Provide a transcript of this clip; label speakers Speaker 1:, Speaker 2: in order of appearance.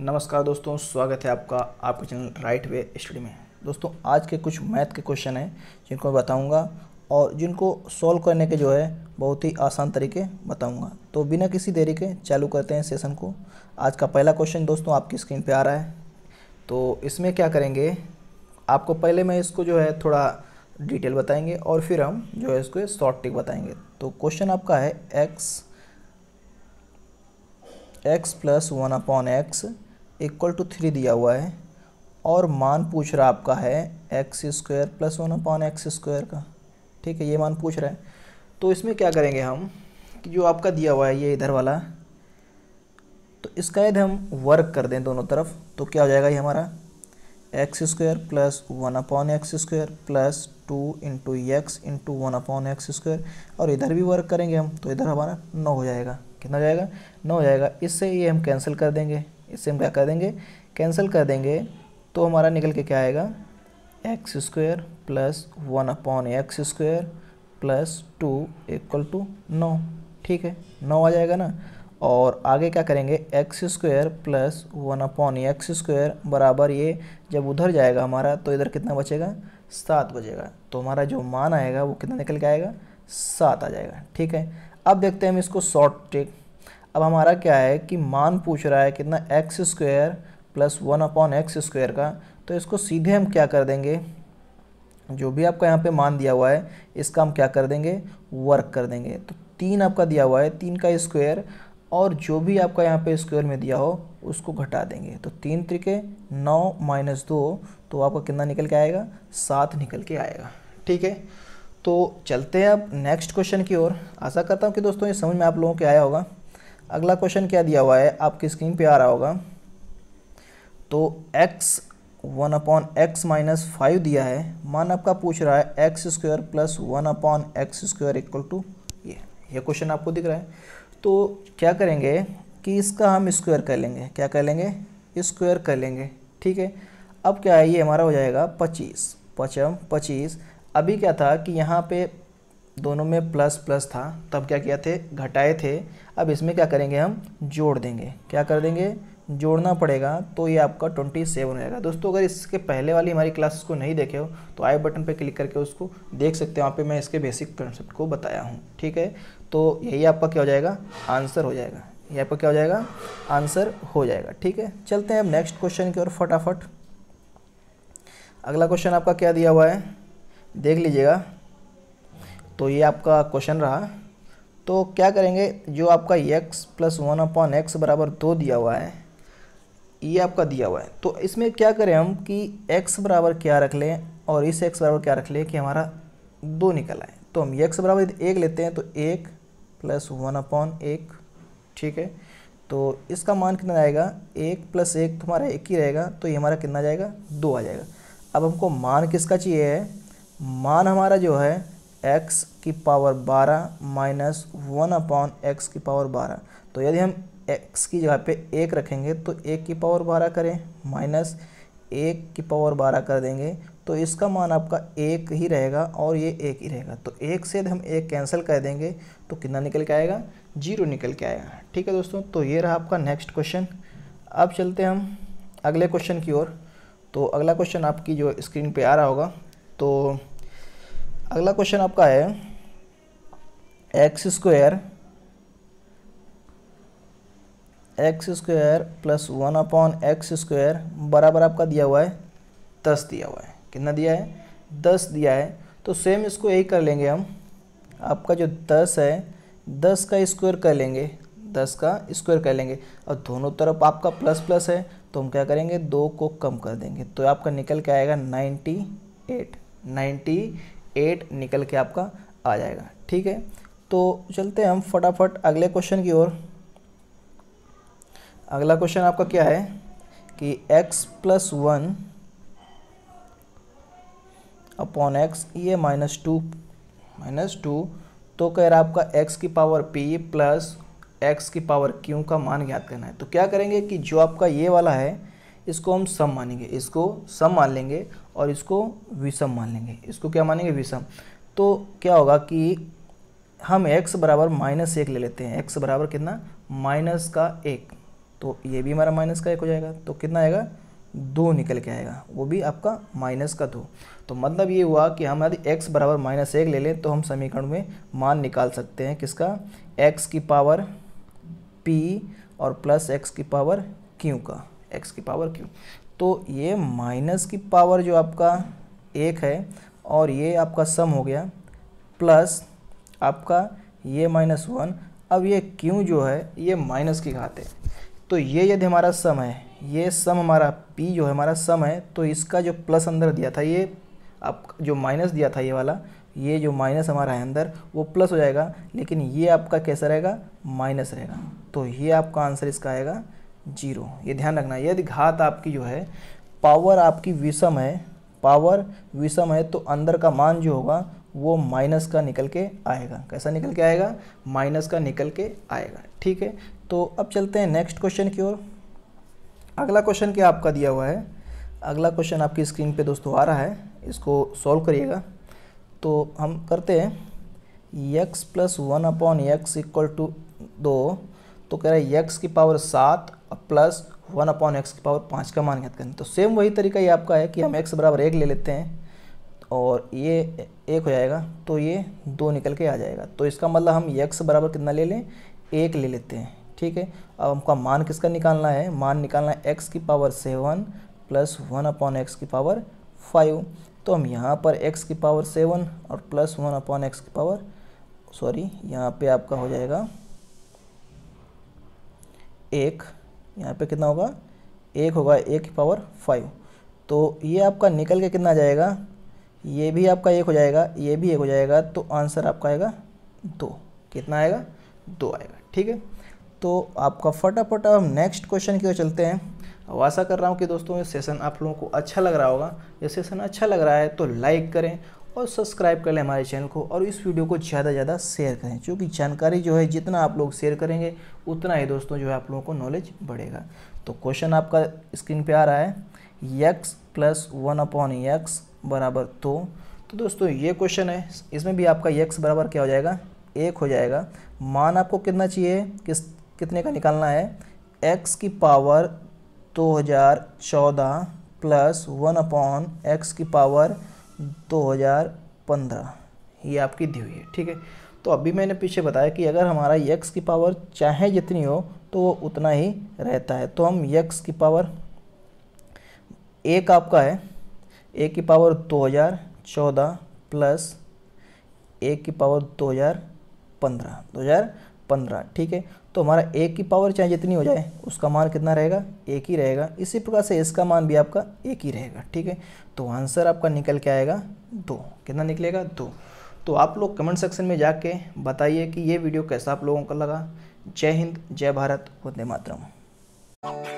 Speaker 1: नमस्कार दोस्तों स्वागत है आपका आपके चैनल राइट वे स्टडी में दोस्तों आज के कुछ मैथ के क्वेश्चन हैं जिनको मैं बताऊंगा और जिनको सॉल्व करने के जो है बहुत ही आसान तरीके बताऊंगा तो बिना किसी देरी के चालू करते हैं सेशन को आज का पहला क्वेश्चन दोस्तों आपकी स्क्रीन पर आ रहा है तो इसमें क्या करेंगे आपको पहले मैं इसको जो है थोड़ा डिटेल बताएंगे और फिर हम जो है इसको शॉर्ट टिक बताएंगे तो क्वेश्चन आपका है x x plus one upon x equal to three दिया हुआ है और मान पूछ रहा आपका है x square plus one upon x square का ठीक है ये मान पूछ रहा है तो इसमें क्या करेंगे हम कि जो आपका दिया हुआ है ये इधर वाला तो इसका यदि हम वर्क कर दें दोनों तरफ तो क्या हो जाएगा ये हमारा x square plus one upon x square plus two into x into one upon x square और इधर भी वर्क करेंगे हम तो इधर हमारा नौ हो जाएगा कितना हो जाएगा नौ हो जाएगा इससे ये हम कैंसिल कर देंगे इसे हम क्या कर देंगे कैंसिल कर देंगे तो हमारा निकल के क्या आएगा x square plus one upon x square plus two equal to नौ ठीक है नौ आ जाएगा ना और आगे क्या करेंगे x square plus one upon x square बराबर ये जब उधर जाएगा हमारा तो इधर कितना बचेगा सात बचेगा तो हमारा जो मान आएगा वो कितना निकल के आएगा सात आ जाएगा ठीक है अब देखते हैं हम इसको शॉर्ट टेक अब हमारा क्या है कि मान पूछ रहा है कितना x square plus one upon x square का तो इसको सीधे हम क्या कर देंगे जो भी आपका यहाँ पे मान दिया हुआ है इसका हम क्या कर देंगे वर्क कर देंगे तो तीन आपका दिया हुआ है तीन का स्क्वायर और जो भी आपका यहाँ पे स्क्वायर में दिया हो उसको घटा देंगे तो तीन त्रिके नौ माइनस दो तो आपका कितना निकल के आएगा सात निकल के आएगा ठीक है तो चलते हैं अब नेक्स्ट क्वेश्चन की ओर आशा करता हूँ कि दोस्तों ये समझ में आप लोगों के आया होगा अगला क्वेश्चन क्या दिया हुआ है आपकी स्क्रीन पे आ रहा होगा तो x one upon x minus five दिया है मान आपका पूछ रहा है x square plus one upon x square equal to ये ये क्वेश्चन आपको दिख रहा है तो क्या करेंगे कि इसका हम स्क्वायर कर लेंगे क्या कर लेंगे स्क्वायर कर लेंगे ठीक है अब क्या है ये हमारा हो जाएगा पच्चीस पचम पच्चीस अभी क्या था कि यहाँ पे दोनों में प्लस प्लस था तब क्या किया थे घटाए थे अब इसमें क्या करेंगे हम जोड़ देंगे क्या कर देंगे जोड़ना पड़ेगा तो ये आपका ट्वेंटी सेवन हो जाएगा दोस्तों अगर इसके पहले वाली हमारी क्लास को नहीं देखे हो तो आई बटन पर क्लिक करके उसको देख सकते हो वहाँ पे मैं इसके बेसिक कॉन्सेप्ट को बताया हूँ ठीक है तो यही आपका क्या हो जाएगा आंसर हो जाएगा ये आपका क्या हो जाएगा आंसर हो जाएगा ठीक है चलते हैं अब नेक्स्ट क्वेश्चन की ओर फटाफट अगला क्वेश्चन आपका क्या दिया हुआ है देख लीजिएगा तो ये आपका क्वेश्चन रहा तो क्या करेंगे जो आपका x plus one upon x बराबर दो दिया हुआ है ये आपका दिया हुआ है तो इसमें क्या करें हम कि एक्स बराबर क्या रख लें और इस एक्स बराबर क्या रख लें कि हमारा दो निकल आए तो हम x बराबर एक लेते हैं तो एक प्लस वन अपॉन एक ठीक है तो इसका मान कितना जाएगा एक प्लस एक तुम्हारा तो एक ही रहेगा तो ये हमारा कितना जाएगा दो आ जाएगा अब हमको मान किसका चाहिए है मान हमारा जो है एक्स की पावर बारह माइनस वन अपॉन एक्स की पावर बारह तो यदि हम एक्स की जगह पे एक रखेंगे तो एक की पावर बारह करें माइनस एक की पावर बारह कर देंगे तो इसका मान आपका एक ही रहेगा और ये एक ही रहेगा तो एक से हम एक कैंसिल कर देंगे तो कितना निकल के आएगा जीरो निकल के आएगा ठीक है दोस्तों तो ये रहा आपका नेक्स्ट क्वेश्चन अब चलते हैं हम अगले क्वेश्चन की ओर तो अगला क्वेश्चन आपकी जो स्क्रीन पे आ रहा होगा तो अगला क्वेश्चन आपका है x square x square plus one upon x square बराबर आपका दिया हुआ है दस दिया हुआ है कितना दिया है दस दिया है तो सेम इसको यही कर लेंगे हम आपका जो दस है दस का स्क्वायर कर लेंगे दस का स्क्वायर कर लेंगे और दोनों तरफ आपका प्लस प्लस है तो हम क्या करेंगे दो को कम कर देंगे तो आपका निकल के आएगा नाइन्टी एट नाइन्टी एट निकल के आपका आ जाएगा ठीक है तो चलते हैं हम फटाफट अगले क्वेश्चन की ओर अगला क्वेश्चन आपका क्या है कि x plus one upon x ये माइनस टू माइनस टू तो कह रहा आपका x की पावर p प्लस एक्स की पावर q का मान ज्ञात करना है तो क्या करेंगे कि जो आपका ये वाला है इसको हम सम मानेंगे इसको सम मान लेंगे और इसको विषम मान लेंगे इसको क्या मानेंगे विषम तो क्या होगा कि हम x बराबर माइनस एक ले लेते हैं x बराबर कितना माइनस का एक तो ये भी हमारा माइनस का एक हो जाएगा तो कितना आएगा दो निकल के आएगा वो भी आपका माइनस का दो तो मतलब ये हुआ कि हम यदि x बराबर माइनस एक ले लें तो हम समीकरण में मान निकाल सकते हैं किसका x की पावर p और प्लस x की पावर q का एक्स की पावर क्यू तो ये माइनस की पावर जो आपका एक है और ये आपका सम हो गया प्लस आपका ये माइनस वन अब ये क्यों जो है ये माइनस की घात है तो ये यदि हमारा सम है ये सम हमारा पी जो है हमारा सम है तो इसका जो प्लस अंदर दिया था ये आप जो माइनस दिया था ये वाला ये जो माइनस हमारा है अंदर वो प्लस हो जाएगा लेकिन ये आपका कैसा रहेगा माइनस रहेगा तो ये आपका आंसर इसका आएगा जीरो ये ध्यान रखना यदि घात आपकी जो है पावर आपकी विषम है पावर विषम है तो अंदर का मान जो होगा वो माइनस का निकल के आएगा कैसा निकल के आएगा माइनस का निकल के आएगा ठीक है तो अब चलते हैं नेक्स्ट क्वेश्चन की ओर अगला क्वेश्चन क्या आपका दिया हुआ है अगला क्वेश्चन आपकी स्क्रीन पे दोस्तों आ रहा है इसको सॉल्व करिएगा तो हम करते हैं x plus one upon x equal to दो तो कह रहा है यक्स की पावर सात प्लस वन अपॉन एक्स की पावर पाँच का मान ज्ञात करें तो सेम वही तरीका ये आपका है कि हम एक्स बराबर एक ले लेते हैं और ये एक हो जाएगा तो ये दो निकल के आ जाएगा तो इसका मतलब हम यक्स बराबर कितना ले लें एक ले लेते हैं ठीक है अब हमको मान किसका निकालना है मान निकालना है एक्स की power seven plus one upon x की पावर फाइव तो हम यहाँ पर एक्स की पावर सेवन और प्लस वन अपॉन एक्स की पावर सॉरी यहाँ पे आपका हो जाएगा एक यहाँ पे कितना होगा एक होगा एक पावर फाइव तो ये आपका निकल के कितना जाएगा ये भी आपका एक हो जाएगा ये भी एक हो जाएगा तो आंसर आपका आएगा दो कितना आएगा दो आएगा ठीक है तो आपका फटाफट अब नेक्स्ट क्वेश्चन की ओर चलते हैं अब आशा कर रहा हूँ कि दोस्तों ये सेशन आप लोगों को अच्छा लग रहा होगा ये सेशन अच्छा लग रहा है तो लाइक करें और सब्सक्राइब कर लें हमारे चैनल को और इस वीडियो को ज़्यादा से ज़्यादा शेयर करें क्योंकि जानकारी जो है जितना आप लोग शेयर करेंगे उतना ही दोस्तों जो है आप लोगों को नॉलेज बढ़ेगा तो क्वेश्चन आपका स्क्रीन पर आ रहा है x plus one upon x बराबर दो तो दोस्तों ये क्वेश्चन है इसमें भी आपका यक्स बराबर क्या हो जाएगा एक हो जाएगा मान आपको कितना चाहिए किस कितने का निकालना है एक्स की पावर दो हज़ार चौदह प्लस वन अपॉन एक्स की पावर 2015 ये आपकी दी हुई है ठीक है तो अभी मैंने पीछे बताया कि अगर हमारा यक्स की पावर चाहे जितनी हो तो वो उतना ही रहता है तो हम यक्स की पावर एक आपका है एक की पावर 2014 प्लस एक की पावर 2015 2015 ठीक है तो हमारा ए की पावर चाहे जितनी हो जाए उसका मान कितना रहेगा एक ही रहेगा इसी प्रकार से इसका मान भी आपका एक ही रहेगा ठीक है तो आंसर आपका निकल के आएगा दो कितना निकलेगा दो तो आप लोग कमेंट सेक्शन में जाके बताइए कि ये वीडियो कैसा आप लोगों का लगा जय हिंद जय भारत वंदे मातरम